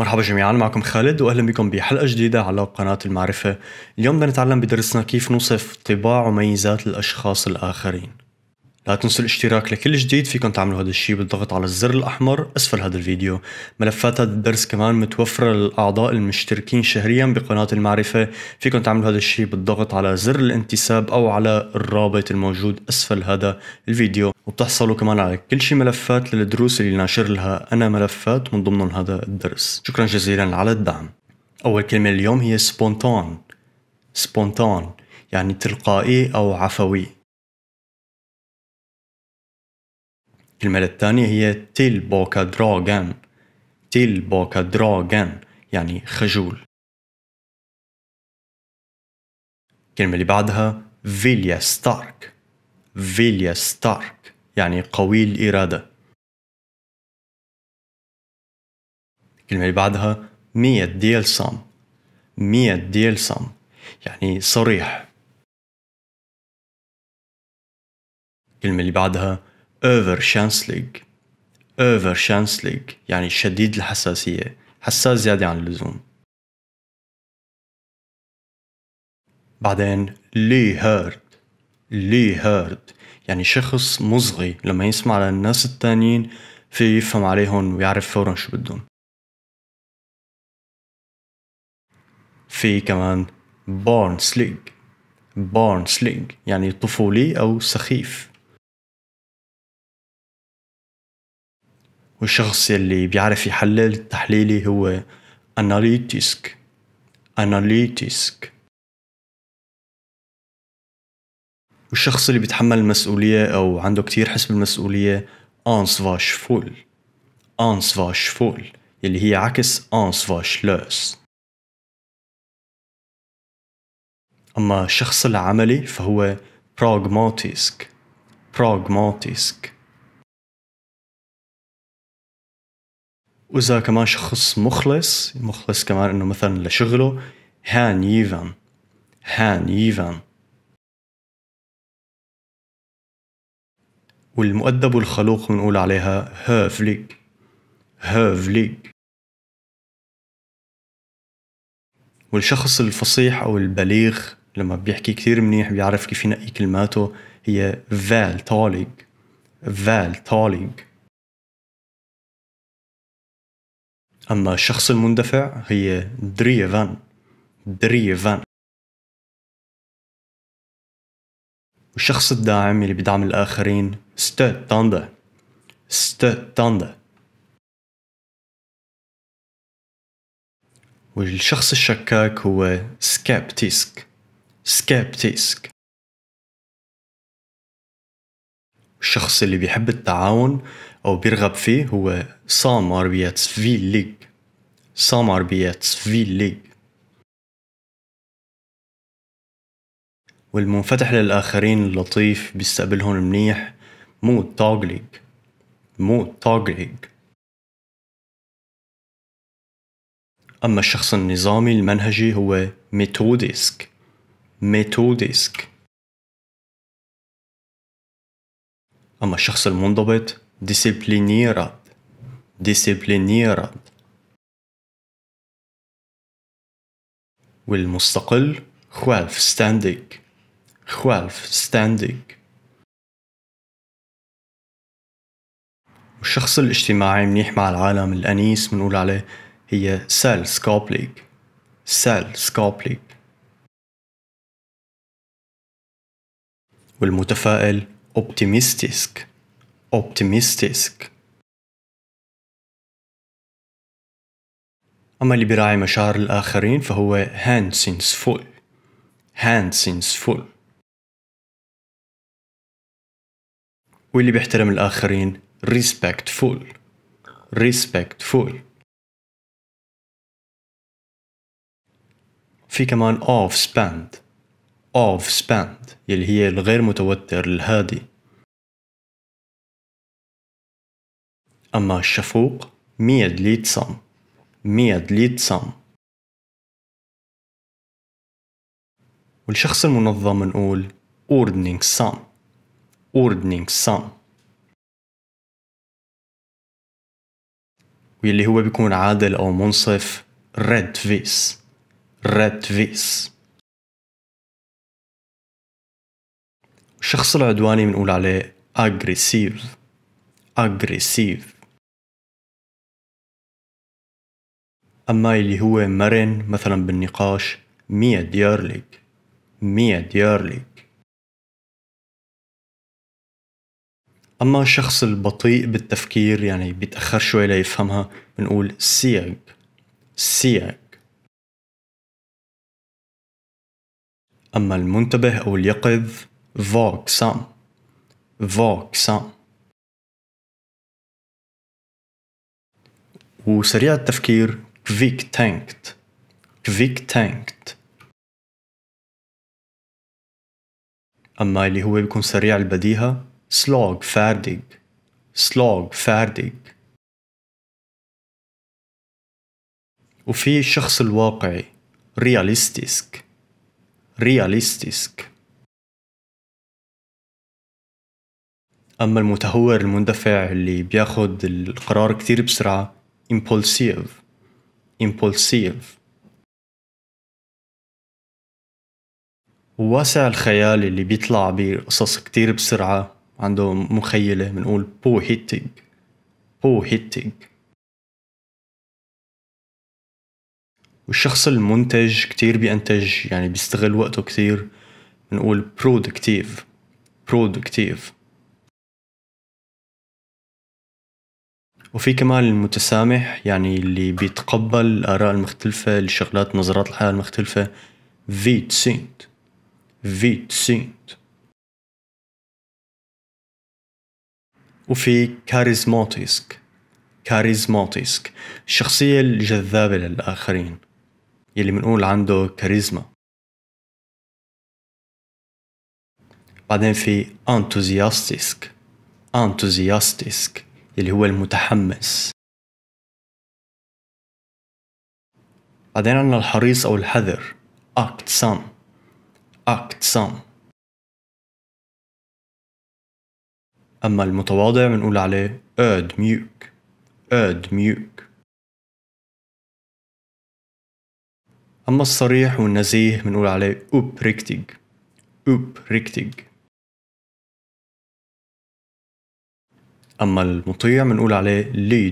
مرحبا جميعا معكم خالد واهلا بكم بحلقه جديده على قناه المعرفه، اليوم بدنا نتعلم بدرسنا كيف نوصف طباع وميزات الاشخاص الاخرين. لا تنسوا الاشتراك لكل جديد فيكم تعملوا هذا الشيء بالضغط على الزر الاحمر اسفل هذا الفيديو، ملفات هذا الدرس كمان متوفره للاعضاء المشتركين شهريا بقناه المعرفه، فيكم تعملوا هذا الشيء بالضغط على زر الانتساب او على الرابط الموجود اسفل هذا الفيديو، وبتحصلوا كمان على كل شي ملفات للدروس اللي ناشر لها أنا ملفات من ضمنهم هذا الدرس شكرا جزيلا على الدعم أول كلمة اليوم هي سبونتان سبونتان يعني تلقائي أو عفوي الكلمة الثانية هي تيل بوكا دراغان تيل بوكا دراغان يعني خجول الكلمة اللي بعدها فيليا ستارك فيليا ستارك يعني قوي الإرادة الكلمة اللي بعدها مية ديال سام مية ديال سام يعني صريح الكلمة اللي بعدها أوفر شانسليج أوفر شانسليج يعني شديد الحساسية حساس زيادة عن اللزوم بعدين لي هارد لي هارد يعني شخص مصغي لما يسمع للناس التانيين في يفهم عليهم ويعرف فورا شو بدهم في كمان بورن سليج بورن سليج يعني طفولي أو سخيف والشخص يلي بيعرف يحلل التحليلي هو أناليتيسك أناليتيسك والشخص اللي بيتحمل المسؤولية أو عنده كتير حس بالمسؤولية أنس فاش فول أنس فاش فول اللي هي عكس أنس فاش لوس أما الشخص العملي فهو براغماتيسك براغماتيسك وإذا كمان شخص مخلص مخلص كمان إنه مثلا لشغله هان ييفان هان ييفان والمؤدب الخلوق بنقول عليها هافليك هافليك والشخص الفصيح أو البليغ لما بيحكي كتير منيح بيعرف كيف ينقي كلماته هي فال طالق فال طالق أما الشخص المندفع هي دريفان دريفان والشخص الداعم اللي بيدعم الآخرين ستو تاندا والشخص الشكاك هو سكابتيسك سكابتيسك الشخص اللي بيحب التعاون أو بيرغب فيه هو في ليج والمنفتح للآخرين اللطيف بيستقبلهم منيح مو تاغليك مو تاغليك أما الشخص النظامي المنهجي هو ميتوديسك ميتوديسك أما الشخص المنضبط ديسيبلينيرات ديسيبلينيرات والمستقل خوالف ستانديك خوالف ستاندينج والشخص الاجتماعي منيح مع العالم الأنيس منقول عليه هي سيل سكوبليك سيل سكوبليك والمتفائل اوبتيميستيسك اوبتيميستيسك أما اللي بيراعي مشاعر الآخرين فهو فول هانسينسفول فول واللي بيحترم الآخرين respectful respectful في كمان off spend off spend يلي هي الغير متوتر الهادي أما الشفوق ميد ليتسام ميد ليتسام والشخص المنظم نقول ordning some ordningsam واللي هو بيكون عادل أو منصف rättvis rättvis الشخص العدواني بنقول عليه اجريسيف اجريسيف أما اللي هو مرن مثلا بالنقاش مية ديارليك مية ديارليك أما الشخص البطيء بالتفكير يعني بيتأخر شوي ليفهمها بنقول سيغ سيغ أما المنتبه أو اليقظ فوكسام فوكسام وسريع التفكير كفيك تانكت كفيك تانكت أما اللي هو بيكون سريع البديهة färdig. Och وفي الشخص الواقعي realistisk, realistisk. أما المتهور المندفع اللي بياخد القرار كتير بسرعة impulsive, impulsive. وواسع الخيال اللي بيطلع بقصص كتير بسرعة عنده مخيلة بنقول بو هيتيج بو هيتيج والشخص المنتج كتير بينتج يعني بيستغل وقته كتير بنقول برودكتيف برودكتيف وفي كمان المتسامح يعني اللي بيتقبل الآراء المختلفة الشغلات نظرات الحياة المختلفة فيتسينت فيتسينت وفي كاريزماتيسك كاريزماتيسك الشخصية الجذابة للآخرين يلي منقول عنده كاريزما بعدين في انتوزياستيسك انتوزياستيسك يلي هو المتحمس بعدين عندنا الحريص أو الحذر أكت سام أكت سام أما المتواضع بنقول عليه أد ميوك أد ميوك أما الصريح والنزيه بنقول عليه أوب أوب ريكتيج أما المطيع بنقول عليه لي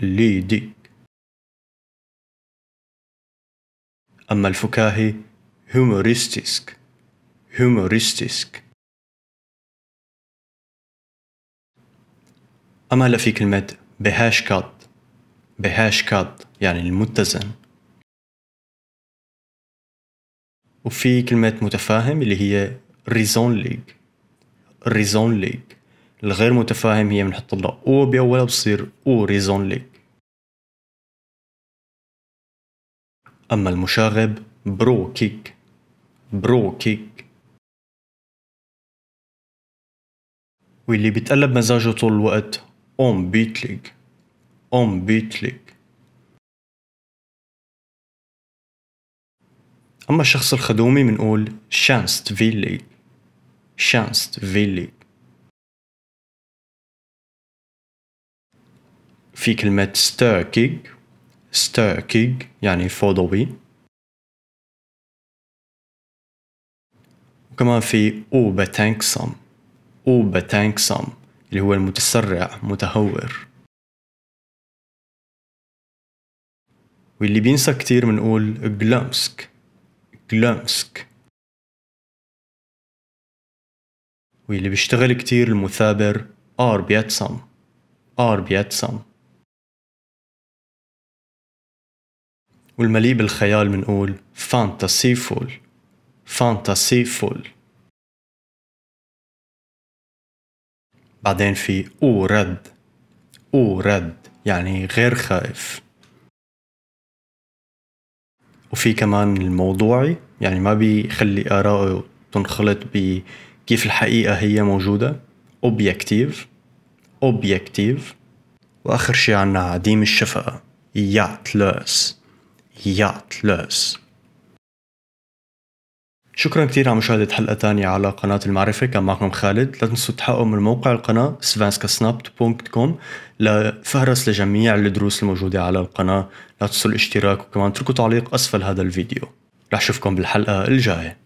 لي ديك أما الفكاهي هوموريستيسك هوموريستيسك أما هلا في كلمة بهاش كات بهاش كات يعني المتزن وفي كلمة متفاهم اللي هي ريزون ليج ريزون ليج الغير متفاهم هي بنحط لها او بأولها بصير او ريزون ليج أما المشاغب برو كيك برو كيك واللي بيتقلب مزاجه طول الوقت ombytlig. ombytlig. أما الشخص الخدومي منقول شانست فيلي شانست فيلي في كلمة ستيركيج ستيركيج يعني فوضوي وكمان في أوبا تانكسم أوبا تانكسم اللي هو المتسرع متهور واللي بينسى كتير منقول جلامسك جلامسك واللي بيشتغل كتير المثابر آر بيتسم آر بيتسم والمليء بالخيال منقول فانتاسيفول فانتاسيفول بعدين في او رد او رد يعني غير خائف وفي كمان الموضوعي يعني ما بيخلي آرائه تنخلط بكيف الحقيقة هي موجودة أوبجكتيف أوبجكتيف وآخر شي عنا عديم الشفقة يعتلوس يعتلوس شكرا كثير على مشاهدة حلقة تانية على قناة المعرفة كان معكم خالد لا تنسوا تحققوا من موقع القناة سفانسكاسنابت.كوم لفهرس لجميع الدروس الموجودة على القناة لا تنسوا الاشتراك وكمان اتركوا تعليق أسفل هذا الفيديو رح اشوفكم بالحلقة الجاية